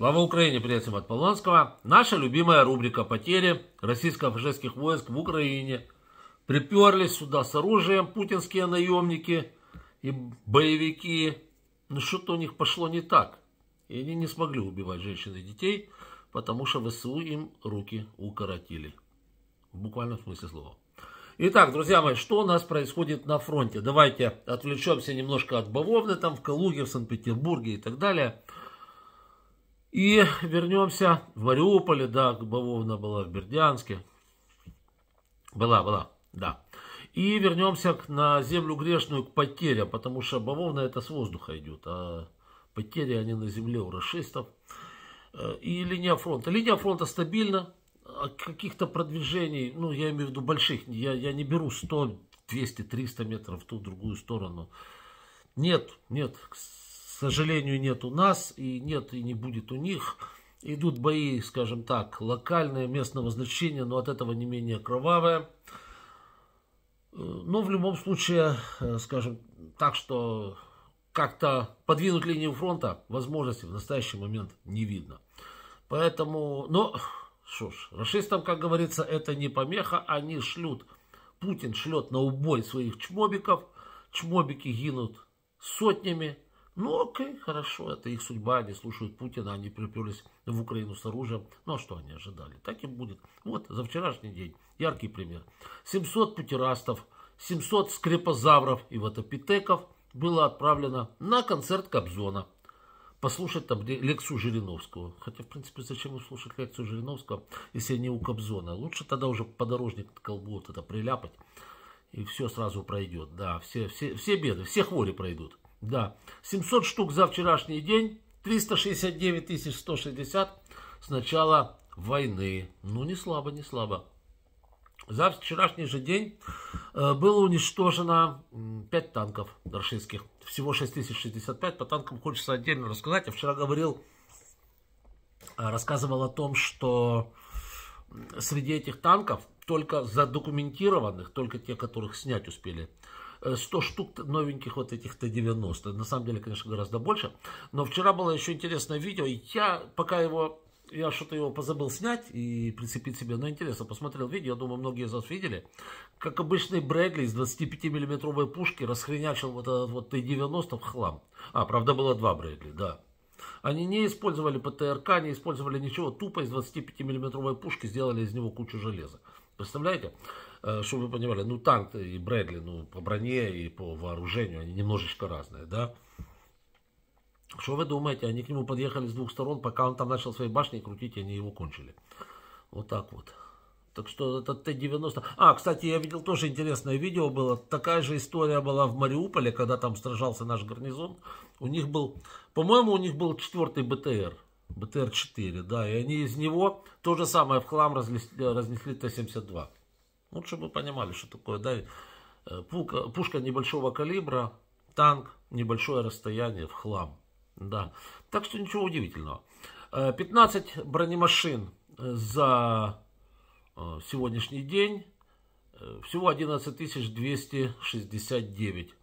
Слава Украине, приветствуем от Полонского. Наша любимая рубрика «Потери российско-фашистских войск в Украине». Приперлись сюда с оружием путинские наемники и боевики. Ну что-то у них пошло не так. И они не смогли убивать женщин и детей, потому что ВСУ им руки укоротили. В буквальном смысле слова. Итак, друзья мои, что у нас происходит на фронте? Давайте отвлечемся немножко от бавовны, там в Калуге, в Санкт-Петербурге и так далее – и вернемся в Мариуполе, да, Бавовна была в Бердянске. Была, была, да. И вернемся на землю грешную к потерям, потому что бавовна это с воздуха идет, а потери они на земле у расистов. Э, и линия фронта. Линия фронта стабильна, а каких-то продвижений, ну я имею в виду больших, я, я не беру 100, 200, 300 метров в ту, в другую сторону. Нет, нет, сожалению, нет у нас, и нет, и не будет у них. Идут бои, скажем так, локальные, местного значения, но от этого не менее кровавые. Э, но ну, в любом случае, э, скажем так, что как-то подвинуть линию фронта возможности в настоящий момент не видно. Поэтому, но, что ж, расистам, как говорится, это не помеха, они шлют, Путин шлет на убой своих чмобиков, чмобики гинут сотнями, ну окей, хорошо, это их судьба, они слушают Путина, они приперлись в Украину с оружием. Ну а что они ожидали? Так и будет. Вот, за вчерашний день, яркий пример. 700 путерастов, 700 скрепозавров и ватопитеков было отправлено на концерт Кобзона. Послушать там лекцию Жириновского. Хотя, в принципе, зачем ему слушать лекцию Жириновского, если не у Кобзона? Лучше тогда уже подорожник колбу вот это приляпать. И все сразу пройдет. Да, все, все, все беды, все хвори пройдут. Да, 700 штук за вчерашний день, 369 160 с начала войны. Ну, не слабо, не слабо. За вчерашний же день э, было уничтожено 5 танков российских. Всего 6065. По танкам хочется отдельно рассказать. Я вчера говорил, э, рассказывал о том, что среди этих танков только задокументированных, только те, которых снять успели, 100 э, штук новеньких вот этих Т-90. На самом деле, конечно, гораздо больше. Но вчера было еще интересное видео. и Я пока его я что-то его позабыл снять и прицепить себе. Но интересно, посмотрел видео, я думаю, многие из вас видели. Как обычный Брэдли из 25-миллиметровой пушки расхренячил вот этот вот Т-90 в хлам. А, правда, было два Брэдли, да. Они не использовали ПТРК, не использовали ничего. Тупо из 25-миллиметровой пушки сделали из него кучу железа. Представляете? Э, чтобы вы понимали, ну танк и Брэдли, ну по броне и по вооружению они немножечко разные, да? Что вы думаете? Они к нему подъехали с двух сторон, пока он там начал свои башни крутить, они его кончили. Вот так вот. Так что это Т-90. А, кстати, я видел тоже интересное видео было. Такая же история была в Мариуполе, когда там сражался наш гарнизон. У них был, по-моему, у них был четвертый БТР. БТР-4, да, и они из него то же самое в хлам разнесли, разнесли Т-72. Вот чтобы вы понимали, что такое, да, э, пука, пушка небольшого калибра, танк, небольшое расстояние в хлам, да. Так что ничего удивительного. 15 э, бронемашин за э, сегодняшний день, всего 11269.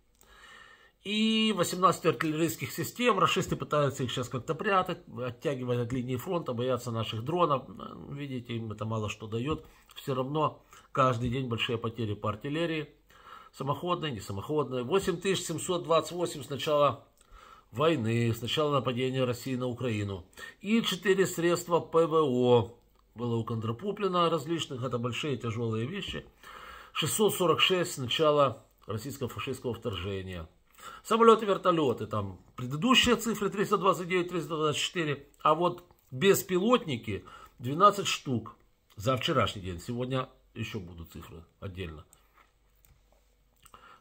И 18 артиллерийских систем. Рашисты пытаются их сейчас как-то прятать, оттягивать от линии фронта, боятся наших дронов. Ну, видите, им это мало что дает. Все равно каждый день большие потери по артиллерии. самоходные, не самоходной. 8728 с начала войны, с начала нападения России на Украину. И 4 средства ПВО было у Кондрапуплина различных. Это большие тяжелые вещи. 646 с начала российского фашистского вторжения. Самолеты, вертолеты, там предыдущие цифры 329, 324, а вот беспилотники 12 штук за вчерашний день. Сегодня еще будут цифры отдельно.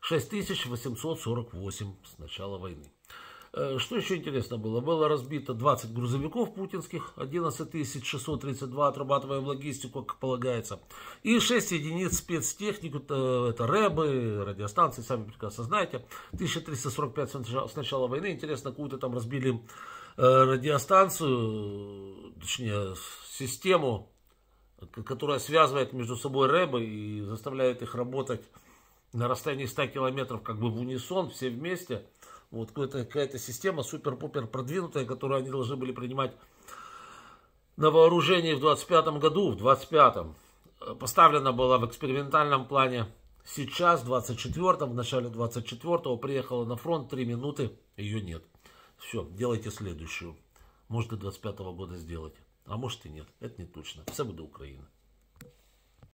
6848 с начала войны. Э, что еще интересно было? Было разбито 20 грузовиков путинских, 11 632, отрабатываем логистику, как полагается, и 6 единиц спецтехнику, э, это рэбы, радиостанции, сами прекрасно знаете, 1345 с начала войны, интересно, какую-то там разбили э, радиостанцию, точнее, систему, которая связывает между собой рэбы и заставляет их работать на расстоянии 100 километров как бы в унисон, все вместе – вот какая-то система супер-пупер продвинутая, которую они должны были принимать на вооружении в 25 году, в 25-м. Э, поставлена была в экспериментальном плане сейчас, в 24-м, в начале 24-го. Приехала на фронт, 3 минуты, ее нет. Все, делайте следующую. Может, до 25 -го года сделать. А может и нет. Это не точно. Все буде Украина.